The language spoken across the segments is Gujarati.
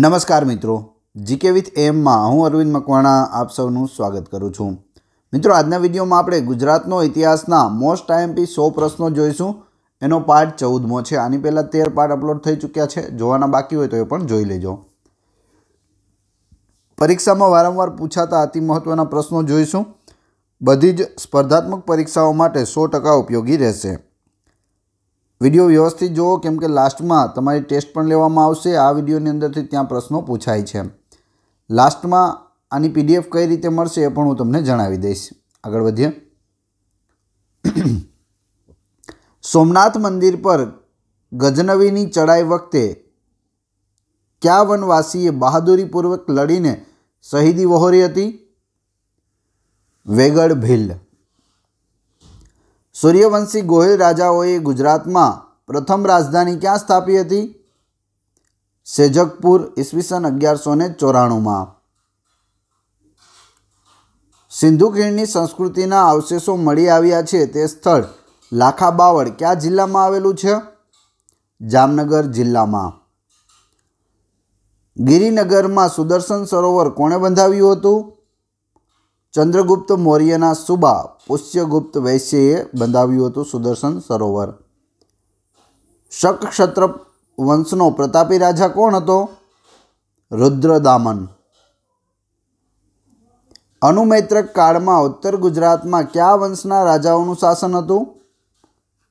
નમસ્કાર મિત્રો જીકે વિથ એમમાં હું અરવિંદ મકવાણા આપ સૌનું સ્વાગત કરું છું મિત્રો આજના વિડીયોમાં આપણે ગુજરાતનો ઇતિહાસના મોસ્ટ આઈએમપી સો પ્રશ્નો જોઈશું એનો પાર્ટ ચૌદમો છે આની પહેલાં તેર પાર્ટ અપલોડ થઈ ચૂક્યા છે જોવાના બાકી હોય તો એ પણ જોઈ લેજો પરીક્ષામાં વારંવાર પૂછાતા અતિ મહત્ત્વના પ્રશ્નો જોઈશું બધી જ સ્પર્ધાત્મક પરીક્ષાઓ માટે સો ટકા ઉપયોગી રહેશે વિડીયો વ્યવસ્થિત જુઓ કેમ કે લાસ્ટમાં તમારી ટેસ્ટ પણ લેવામાં આવશે આ વિડીયોની અંદરથી ત્યાં પ્રશ્નો પૂછાય છે લાસ્ટમાં આની પીડીએફ કઈ રીતે મળશે એ પણ હું તમને જણાવી દઈશ આગળ વધીએ સોમનાથ મંદિર પર ગજનવીની ચડાઈ વખતે ક્યા વનવાસીએ બહાદુરીપૂર્વક લડીને શહીદી વહોરી હતી વેગડ ભીલ સૂર્યવંશી ગોહિલ રાજાઓએ ગુજરાતમાં પ્રથમ રાજધાની ક્યાં સ્થાપી હતી સેજકપુર ઈસવીસન અગિયારસો ને ચોરાણુંમાં સિંધુ ખીણની સંસ્કૃતિના અવશેષો મળી આવ્યા છે તે સ્થળ લાખા બાવળ કયા જિલ્લામાં આવેલું છે જામનગર જિલ્લામાં ગિરિનગરમાં સુદર્શન સરોવર કોણે બંધાવ્યું હતું ચંદ્રગુપ્ત મૌર્યના સુબા પુષ્યગુપ્ત વૈશ્યએ બંધાવ્યું હતું સુદર્શન સરોવર શકક્ષત્ર વંશનો પ્રતાપી રાજા કોણ હતો રુદ્રદામન અનુમૈત્રક કાળમાં ઉત્તર ગુજરાતમાં કયા વંશના રાજાઓનું શાસન હતું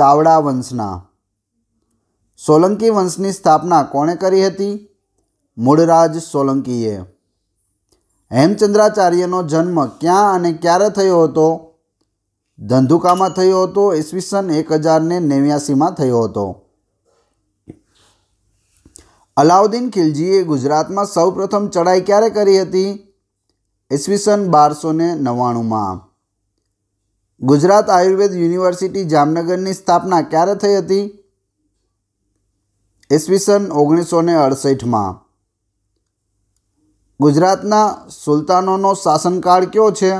ચાવડા વંશના સોલંકી વંશની સ્થાપના કોણે કરી હતી મૂળરાજ સોલંકીએ હેમચંદ્રાચાર્યનો જન્મ ક્યાં અને ક્યારે થયો હતો ધંધુકામાં થયો હતો ઈસવીસન એક હજારને નેવ્યાસીમાં થયો હતો અલાઉદ્દીન ખિલજીએ ગુજરાતમાં સૌપ્રથમ ચડાઈ ક્યારે કરી હતી ઈસવીસન બારસો ને નવ્વાણુંમાં ગુજરાત આયુર્વેદ યુનિવર્સિટી જામનગરની સ્થાપના ક્યારે થઈ હતી ઈસવીસન ઓગણીસો ને અડસઠમાં ગુજરાતના સુલતાનોનો શાસનકાળ કયો છે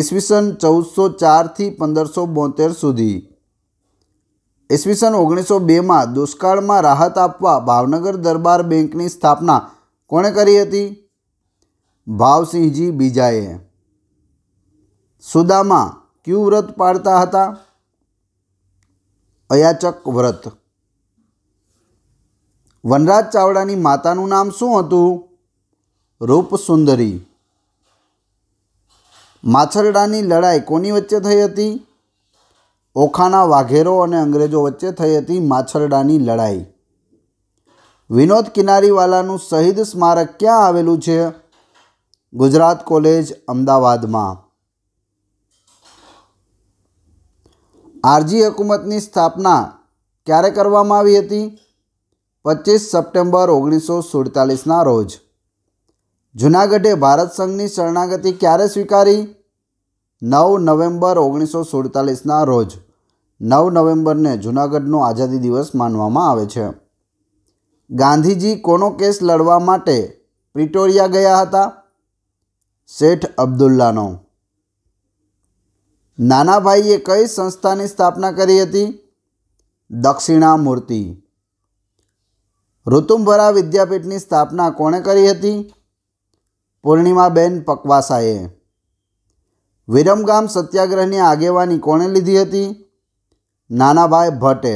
ઈસવીસન ચૌદસો ચારથી પંદરસો બોતેર સુધી ઈસવીસન ઓગણીસો બેમાં દુષ્કાળમાં રાહત આપવા ભાવનગર દરબાર બેંકની સ્થાપના કોણે કરી હતી ભાવસિંહજી બીજાએ સુદામા ક્યુ વ્રત પાડતા હતા અયાચક વ્રત વનરાજ ચાવડાની માતાનું નામ શું હતું રૂપસુંદરી માછરડાની લડાઈ કોની વચ્ચે થઈ હતી ઓખાના વાઘેરો અને અંગ્રેજો વચ્ચે થઈ હતી માછરડાની લડાઈ વિનોદ કિનારીવાલાનું શહીદ સ્મારક ક્યાં આવેલું છે ગુજરાત કોલેજ અમદાવાદમાં આરજી હકુમતની સ્થાપના ક્યારે કરવામાં આવી હતી પચીસ સપ્ટેમ્બર ઓગણીસો સુડતાલીસના રોજ જૂનાગઢે ભારત સંઘની શરણાગતિ ક્યારે સ્વીકારી નવ નવેમ્બર ઓગણીસો સુડતાલીસના રોજ નવ નવેમ્બરને જૂનાગઢનો આઝાદી દિવસ માનવામાં આવે છે ગાંધીજી કોનો કેસ લડવા માટે પ્રિટોરિયા ગયા હતા શેઠ અબ્દુલ્લાનો નાનાભાઈએ કઈ સંસ્થાની સ્થાપના કરી હતી દક્ષિણા મૂર્તિ ઋતુંભરા વિદ્યાપીઠની સ્થાપના કોણે કરી હતી પૂર્ણિમાબેન પકવાસાએ વિરમગામ સત્યાગ્રહની આગેવાની કોણે લીધી હતી નાનાભાઈ ભટ્ટે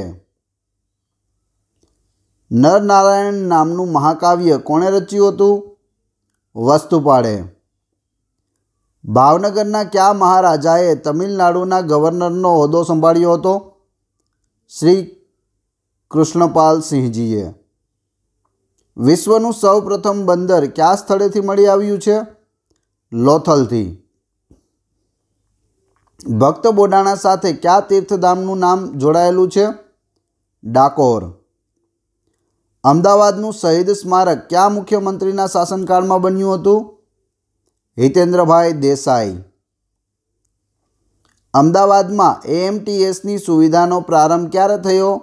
નરનારાયણ નામનું મહાકાવ્ય કોણે રચ્યું હતું વસ્તુપાળે ભાવનગરના કયા મહારાજાએ તમિલનાડુના ગવર્નરનો હોદ્દો સંભાળ્યો હતો શ્રી કૃષ્ણપાલ સિંહજીએ વિશ્વનું સૌપ્રથમ બંદર કયા સ્થળેથી મળી આવ્યું છે લોથલથી ભક્ત બોડાણા સાથે કયા તીર્થધામનું નામ જોડાયેલું છે ડાકોર અમદાવાદનું શહીદ સ્મારક કયા મુખ્યમંત્રીના શાસનકાળમાં બન્યું હતું હિતેન્દ્રભાઈ દેસાઈ અમદાવાદમાં એએમટીએસની સુવિધાનો પ્રારંભ ક્યારે થયો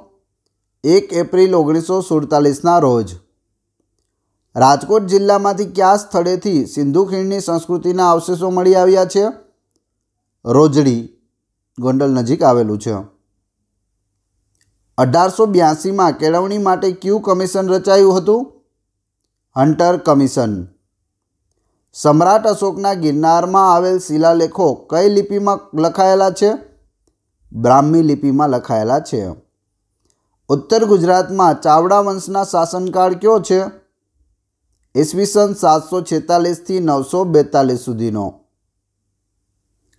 એક એપ્રિલ ઓગણીસો સુડતાલીસના રોજ રાજકોટ જિલ્લામાંથી કયા સ્થળેથી સિંધુ ખીણની સંસ્કૃતિના અવશેષો મળી આવ્યા છે રોજડી ગોંડલ નજીક આવેલું છે અઢારસો બ્યાસીમાં કેળવણી માટે ક્યુ કમિશન રચાયું હતું હન્ટર કમિશન સમ્રાટ અશોકના ગિરનારમાં આવેલ શિલાલેખો કઈ લિપિમાં લખાયેલા છે બ્રાહ્મી લિપિમાં લખાયેલા છે ઉત્તર ગુજરાતમાં ચાવડા વંશના શાસનકાળ કયો છે ઈસવીસન સાતસો છેતાલીસથી નવસો બેતાલીસ સુધીનો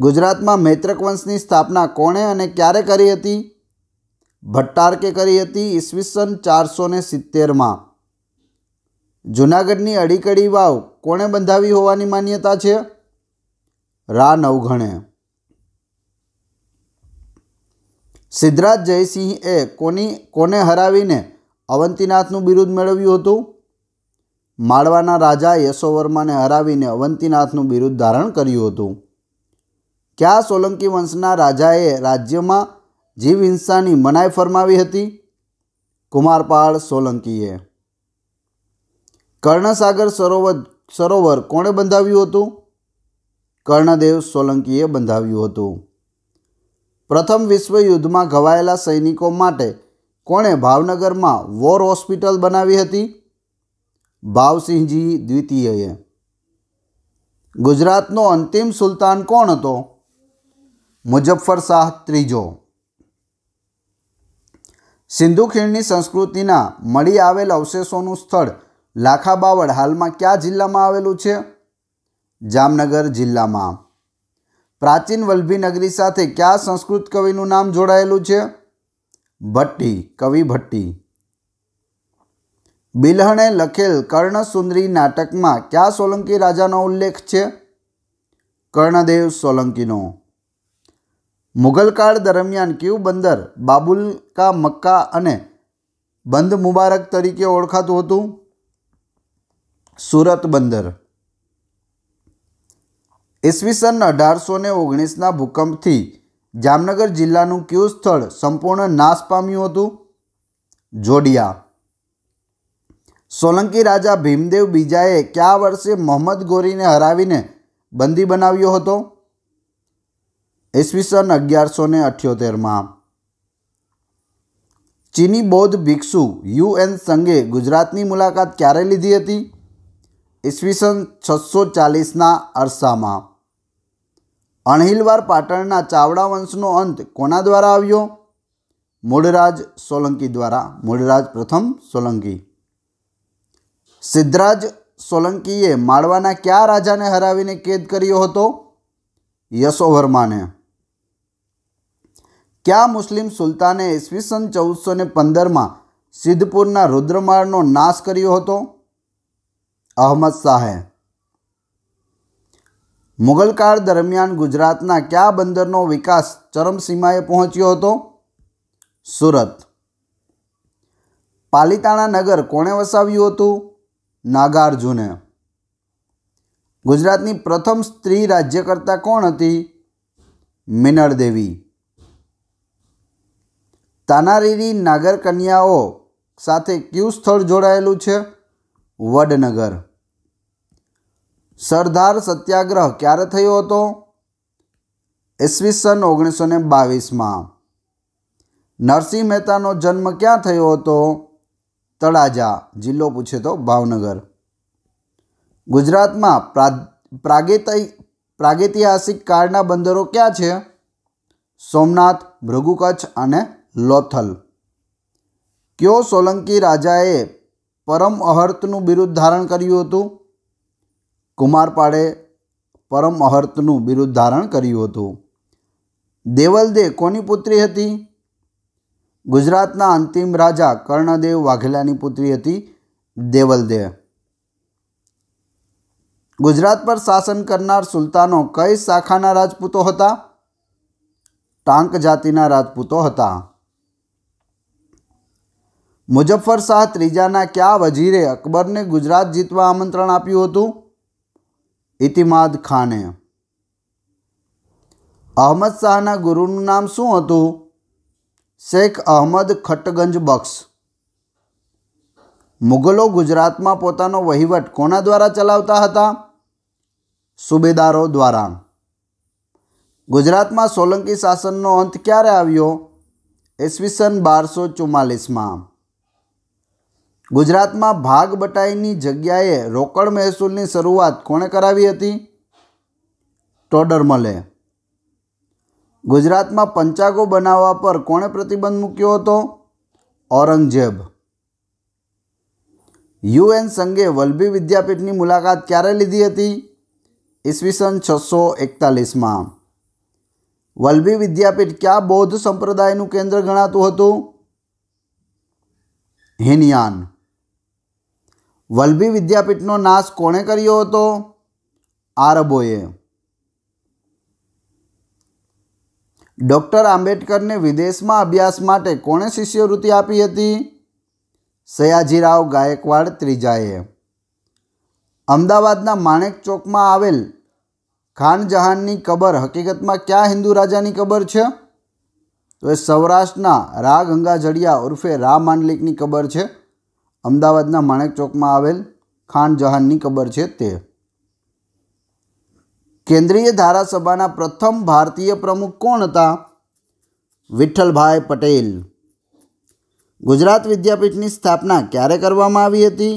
ગુજરાતમાં મૈત્રક વંશની સ્થાપના કોણે અને ક્યારે કરી હતી ભટ્ટારકે કરી હતી ઈસવીસન ચારસો ને સિત્તેરમાં જૂનાગઢની અડીકડી વાવ કોણે બંધાવી હોવાની માન્યતા છે રા નવઘણે સિદ્ધરાજ જયસિંહએ કોની કોને હરાવીને અવંતીનાથનું બિરુદ મેળવ્યું હતું માળવાના રાજા યશોવર્માને હરાવીને અવંતીનાથનું બિરુદ ધારણ કર્યું હતું ક્યાં સોલંકી વંશના રાજાએ રાજ્યમાં જીવ હિંસાની મનાઈ ફરમાવી હતી કુમારપાળ સોલંકીએ કર્ણસાગર સરોવર સરોવર કોણે બંધાવ્યું હતું કર્ણદેવ સોલંકીએ બંધાવ્યું હતું પ્રથમ વિશ્વયુદ્ધમાં ઘવાયેલા સૈનિકો માટે કોણે ભાવનગરમાં વોર હોસ્પિટલ બનાવી હતી ભાવસિંહજી દ્વિતીયએ ગુજરાતનો અંતિમ સુલતાન કોણ હતો મુજફ્ફર શાહ ત્રીજો સિંધુ ખીણની સંસ્કૃતિના મળી આવેલ અવશેષોનું સ્થળ લાખા બાવળ હાલમાં કયા જિલ્લામાં આવેલું છે જામનગર જિલ્લામાં પ્રાચીન વલ્ભી નગરી સાથે કયા સંસ્કૃત કવિનું નામ જોડાયેલું છે ભટ્ટી કવિ ભટ્ટી બિલહણે લખેલ કર્ણસુંદરી નાટકમાં ક્યાં સોલંકી રાજાનો ઉલ્લેખ છે કર્ણદેવ સોલંકીનો મુઘલકાળ દરમિયાન ક્યુ બંદર બાબુલ કા મક્કા અને બંધ મુબારક તરીકે ઓળખાતું હતું સુરત બંદર ઈસવીસન અઢારસો ને ઓગણીસના ભૂકંપથી જામનગર જિલ્લાનું ક્યુ સ્થળ સંપૂર્ણ નાશ પામ્યું હતું જોડિયા સોલંકી રાજા ભીમદેવ બીજાએ કયા વર્ષે મોહમ્મદ ગોરીને હરાવીને બંદી બનાવ્યો હતો ઈસવીસન અગિયારસો ને અઠ્યોતેરમાં ચીની બૌદ્ધ ભિક્ષુ યુએન સંઘે ગુજરાતની મુલાકાત ક્યારે લીધી હતી ઈસવીસન છસો ચાલીસના અરસામાં અણહિલવાર પાટણના ચાવડા વંશનો અંત કોના દ્વારા આવ્યો મૂળરાજ સોલંકી દ્વારા મૂળરાજ પ્રથમ સોલંકી સિદ્ધરાજ સોલંકીએ માળવાના કયા રાજાને હરાવીને કેદ કર્યો હતો યશોવર્માને કયા મુસ્લિમ સુલતાને ઈસવીસન ચૌદસો ને પંદરમાં સિદ્ધપુરના રુદ્રમાળનો નાશ કર્યો હતો અહમદ શાહે મુગલકાળ દરમિયાન ગુજરાતના કયા બંદરનો વિકાસ ચરમસીમાએ પહોંચ્યો હતો સુરત પાલિતાણા નગર કોણે વસાવ્યું હતું નાગાર્જુને ગુજરાતની પ્રથમ સ્ત્રી રાજ્યકર્તા કોણ હતી મિનળ દેવી તાનારીરી નાગરકન્યાઓ સાથે કયું સ્થળ જોડાયેલું છે વડનગર સરદાર સત્યાગ્રહ ક્યારે થયો હતો ઈસવીસન ઓગણીસો ને બાવીસમાં નરસિંહ મહેતાનો જન્મ ક્યાં થયો હતો તળાજા જિલ્લો પૂછે તો ભાવનગર ગુજરાતમાં પ્રાગેતય પ્રાગૈતિહાસિક કાળના બંદરો ક્યાં છે સોમનાથ ભૃગુકચ્છ અને લોથલ કયો સોલંકી રાજાએ પરમ અહર્તનું બિરુદ ધારણ કર્યું હતું કુમારપાળે પરમ અહર્તનું બિરુદ ધારણ કર્યું હતું દેવલદે કોની પુત્રી હતી ગુજરાતના અંતિમ રાજા કર્ણદેવ વાઘેલાની પુત્રી હતી દેવલદેહ ગુજરાત પર શાસન કરનાર સુલતાનો કઈ શાખાના રાજપૂતો હતા ટાંક જાતિના રાજપૂતો હતા મુજફ્ફર શાહ ત્રીજાના કયા વજીરે અકબરને ગુજરાત જીતવા આમંત્રણ આપ્યું હતું ઇતિમાદ ખાને અહમદ શાહના ગુરુનું નામ શું હતું શેખ અહમદ ખટગંજ બક્ષ મુગલો ગુજરાતમાં પોતાનો વહીવટ કોના દ્વારા ચલાવતા હતા સુબેદારો દ્વારા ગુજરાતમાં સોલંકી શાસનનો અંત ક્યારે આવ્યો ઈસવીસન બારસો ચુમ્માલીસમાં ગુજરાતમાં ભાગ બટાઈની જગ્યાએ રોકડ મહેસૂલની શરૂઆત કોણે કરાવી હતી ટોડરમલે ગુજરાતમાં પંચાગો બનાવવા પર કોણે પ્રતિબંધ મૂક્યો હતો ઔરંગઝેબ યુએન સંઘે વલભી વિદ્યાપીઠની મુલાકાત ક્યારે લીધી હતી ઈસવીસન છસો એકતાલીસમાં વલભી વિદ્યાપીઠ ક્યાં બૌદ્ધ સંપ્રદાયનું કેન્દ્ર ગણાતું હતું હિનયાન વલભી વિદ્યાપીઠનો નાશ કોણે કર્યો હતો આરબોએ ડૉક્ટર આંબેડકરને વિદેશમાં અભ્યાસ માટે કોણે શિષ્યવૃત્તિ આપી હતી સયાજીરાવ ગાયકવાડ ત્રીજાએ અમદાવાદના માણેક ચોકમાં આવેલ ખાનજહાનની કબર હકીકતમાં ક્યાં હિન્દુ રાજાની કબર છે તો એ સૌરાષ્ટ્રના રા ગંગાજળિયા ઉર્ફે રા માંડલિકની કબર છે અમદાવાદના માણેક ચોકમાં આવેલ ખાન જહાનની કબર છે તે કેન્દ્રીય ધારાસભાના પ્રથમ ભારતીય પ્રમુખ કોણ હતા વિઠ્ઠલભાઈ પટેલ ગુજરાત વિદ્યાપીઠની સ્થાપના ક્યારે કરવામાં આવી હતી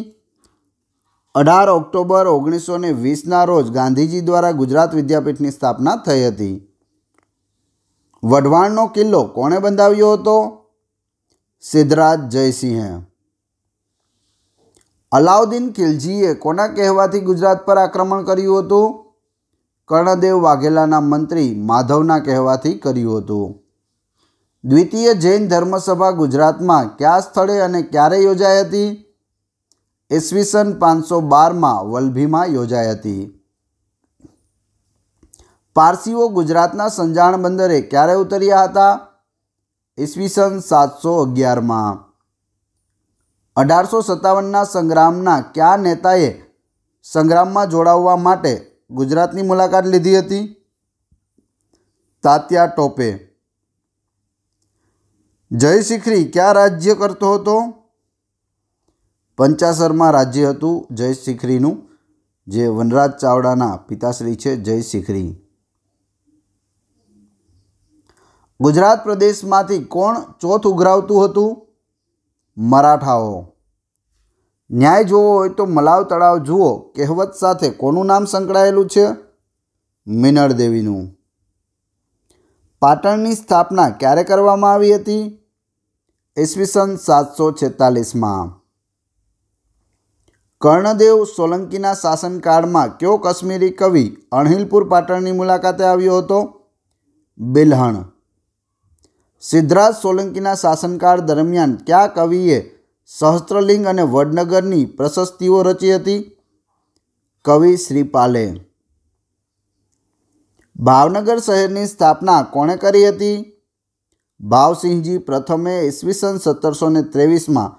અઢાર ઓક્ટોબર ઓગણીસો ને વીસના રોજ ગાંધીજી દ્વારા ગુજરાત વિદ્યાપીઠની સ્થાપના થઈ હતી વઢવાણનો કિલ્લો કોણે બંધાવ્યો હતો સિદ્ધરાજ જયસિંહે અલાઉદ્દીન ખિલજીએ કોના કહેવાથી ગુજરાત પર આક્રમણ કર્યું હતું કર્ણદેવ વાઘેલાના મંત્રી માધવના કહેવાથી કર્યું હતું દ્વિતીય જૈન ધર્મસભા ગુજરાતમાં કયા સ્થળે અને ક્યારે યોજાઈ હતી ઈસવીસન પાંચસો બારમાં વલભીમાં યોજાઈ હતી પારસીઓ ગુજરાતના સંજાણ બંદરે ક્યારે ઉતર્યા હતા ઈસવીસન સાતસો અગિયારમાં અઢારસો સત્તાવનના સંગ્રામના કયા નેતાએ સંગ્રામમાં જોડાવવા માટે ગુજરાતની મુલાકાત લીધી હતી તાત્યા ટોપે જય શિખરી ક્યાં રાજ્ય કરતો હતો પંચાસરમાં રાજ્ય હતું જય શિખરીનું જે વનરાજ ચાવડાના પિતાશ્રી છે જય શિખરી ગુજરાત પ્રદેશમાંથી કોણ ચોથ ઉઘરાવતું હતું મરાઠાઓ ન્યાય જોવો હોય તો મલાવ તળાવ જુઓ કહેવત સાથે કોનું નામ સંકળાયેલું છે મિનળ દેવીનું પાટણની સ્થાપના ક્યારે કરવામાં આવી હતી ઈસવીસન સાતસો છેતાલીસમાં કર્ણદેવ સોલંકીના શાસનકાળમાં કયો કશ્મીરી કવિ અણહિલપુર પાટણની મુલાકાતે આવ્યો હતો બિલહણ સિદ્ધરાજ સોલંકીના શાસનકાળ દરમિયાન કયા કવિએ સહસ્ત્રલિંગ અને વડનગરની પ્રશસ્તિઓ રચી હતી કવિ શ્રીપાલે ભાવનગર શહેરની સ્થાપના કોણે કરી હતી ભાવસિંહજી પ્રથમે ઈસવીસન સત્તરસો ને ત્રેવીસમાં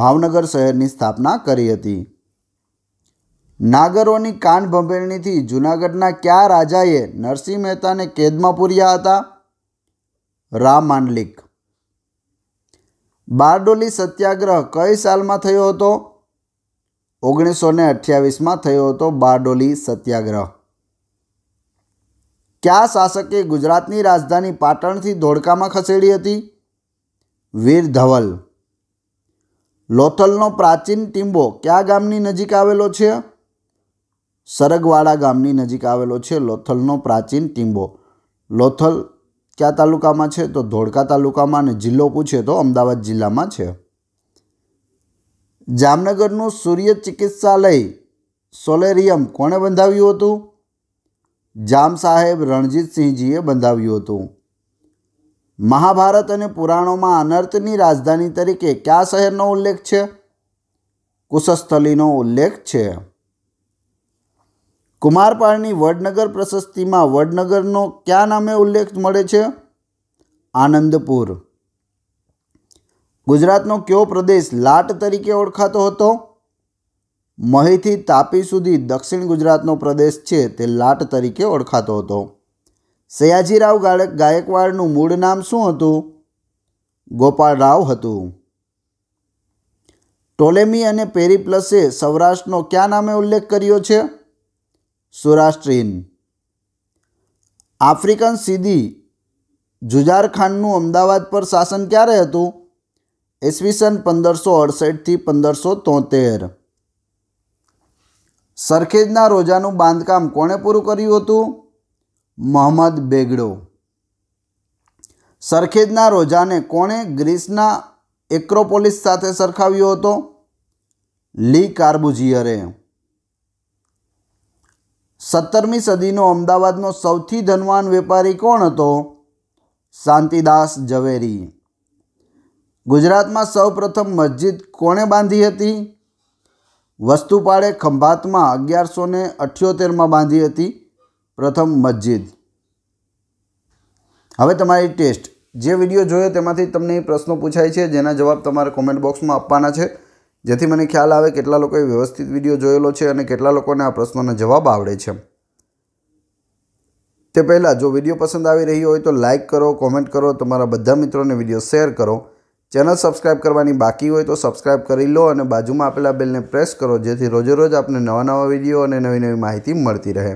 ભાવનગર શહેરની સ્થાપના કરી હતી નાગરોની કાન ભંભેરણીથી જૂનાગઢના કયા રાજાએ નરસિંહ મહેતાને કેદમાં પૂર્યા હતા રામ માંડલિક બારડોલી સત્યાગ્રહ કઈ સાલમાં થયો હતો ઓગણીસો ને અઠ્યાવીસમાં થયો હતો બારડોલી સત્યાગ્રહ કયા શાસકે ગુજરાતની રાજધાની પાટણથી ધોળકામાં ખસેડી હતી વીર ધવલ લોથલનો પ્રાચીન ટીંબો કયા ગામની નજીક આવેલો છે સરગવાડા ગામની નજીક આવેલો છે લોથલનો પ્રાચીન ટીંબો લોથલ કયા તાલુકામાં છે તો ધોળકા તાલુકામાં અને જિલ્લો પૂછે તો અમદાવાદ જિલ્લામાં છે જામનગરનું સૂર્ય ચિકિત્સાલય સોલેરિયમ કોણે બંધાવ્યું હતું જામ સાહેબ રણજીતસિંહજીએ બંધાવ્યું હતું મહાભારત અને પુરાણોમાં અનર્થની રાજધાની તરીકે કયા શહેરનો ઉલ્લેખ છે કુશસ્થલીનો ઉલ્લેખ છે કુમારપાળની વડનગર પ્રશસ્તિમાં વડનગરનો ક્યાં નામે ઉલ્લેખ મળે છે આનંદપુર ગુજરાતનો કયો પ્રદેશ લાટ તરીકે ઓળખાતો હતો મહીથી તાપી સુધી દક્ષિણ ગુજરાતનો પ્રદેશ છે તે લાટ તરીકે ઓળખાતો હતો સયાજીરાવ ગાયકવાડનું મૂળ નામ શું હતું ગોપાળ રાવ હતું ટોલેમી અને પેરીપ્લસે સૌરાષ્ટ્રનો ક્યાં નામે ઉલ્લેખ કર્યો છે સૌરાષ્ટ્રીન આફ્રિકન સીદી જુજાર ખાનનું અમદાવાદ પર શાસન ક્યારે હતું ઈસવીસન પંદરસો અડસઠથી પંદરસો તોતેર સરખેજના રોજાનું બાંધકામ કોણે પૂરું કર્યું હતું મોહમ્મદ બેગડો સરખેજના રોજાને કોણે ગ્રીસના એક્રોપોલિસ સાથે સરખાવ્યો હતો લી કાર્બુઝિયરે સત્તરમી સદીનો અમદાવાદનો સૌથી ધનવાન વેપારી કોણ હતો શાંતિદાસ ઝવેરી ગુજરાતમાં સૌપ્રથમ મસ્જિદ કોણે બાંધી હતી વસ્તુપાળે ખંભાતમાં અગિયારસો ને અઠ્યોતેરમાં બાંધી હતી પ્રથમ મસ્જિદ હવે તમારી ટેસ્ટ જે વિડીયો જોયો તેમાંથી તમને પ્રશ્નો પૂછાય છે જેના જવાબ તમારે કોમેન્ટ બોક્સમાં આપવાના છે જેથી મને ખ્યાલ આવે કેટલા લોકોએ વ્યવસ્થિત વિડીયો જોયેલો છે અને કેટલા લોકોને આ પ્રશ્નોના જવાબ આવડે છે તે પહેલાં જો વિડીયો પસંદ આવી રહ્યો હોય તો લાઇક કરો કોમેન્ટ કરો તમારા બધા મિત્રોને વિડીયો શેર કરો ચેનલ સબસ્ક્રાઇબ કરવાની બાકી હોય તો સબસ્ક્રાઇબ કરી લો અને બાજુમાં આપેલા બેલને પ્રેસ કરો જેથી રોજેરોજ આપને નવા નવા વિડીયો અને નવી નવી માહિતી મળતી રહે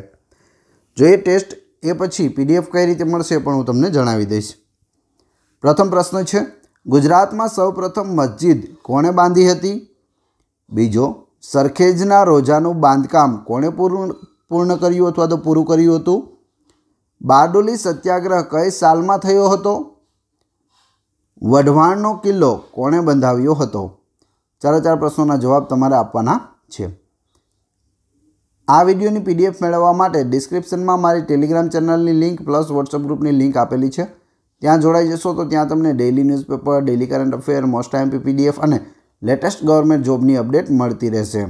જો એ ટેસ્ટ એ પછી પીડીએફ કઈ રીતે મળશે પણ હું તમને જણાવી દઈશ પ્રથમ પ્રશ્ન છે ગુજરાતમાં સૌપ્રથમ મસ્જિદ કોણે બાંધી હતી બીજો સરખેજના રોજાનું બાંધકામ કોણે પૂર્ણ પૂર્ણ કર્યું અથવા તો પૂરું કર્યું હતું બારડોલી સત્યાગ્રહ કઈ સાલમાં થયો હતો વઢવાણનો કિલ્લો કોણે બંધાવ્યો હતો ચાર ચાર પ્રશ્નોના જવાબ તમારે આપવાના છે આ વિડીયોની પીડીએફ મેળવવા માટે ડિસ્ક્રિપ્શનમાં મારી ટેલિગ્રામ ચેનલની લિંક પ્લસ વોટ્સઅપ ગ્રુપની લિંક આપેલી છે ત્યાં જોડાઈ જશો તો ત્યાં તમને daily newspaper daily current affair most time PDF અને લેટેસ્ટ ગવર્મેન્ટ જોબની અપડેટ મળતી રહેશે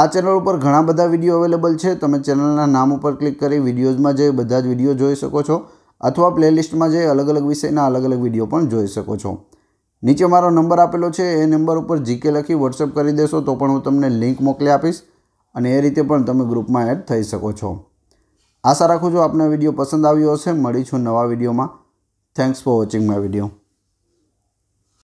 આ ચેનલ ઉપર ઘણા બધા વિડીયો અવેલેબલ છે તમે ચેનલના નામ ઉપર ક્લિક કરી વિડીયોઝમાં જઈ બધા જ વિડીયો જોઈ શકો છો અથવા પ્લેલિસ્ટમાં જઈ અલગ અલગ વિષયના અલગ અલગ વિડીયો પણ જોઈ શકો છો નીચે મારો નંબર આપેલો છે એ નંબર ઉપર જીકે લખી વોટ્સઅપ કરી દેશો તો પણ હું તમને લિંક મોકલી આપીશ અને એ રીતે પણ તમે ગ્રુપમાં એડ થઈ શકો છો આશા રાખું છું આપનો વિડીયો પસંદ આવ્યો હશે મળીશું નવા વિડીયોમાં thanks for watching my video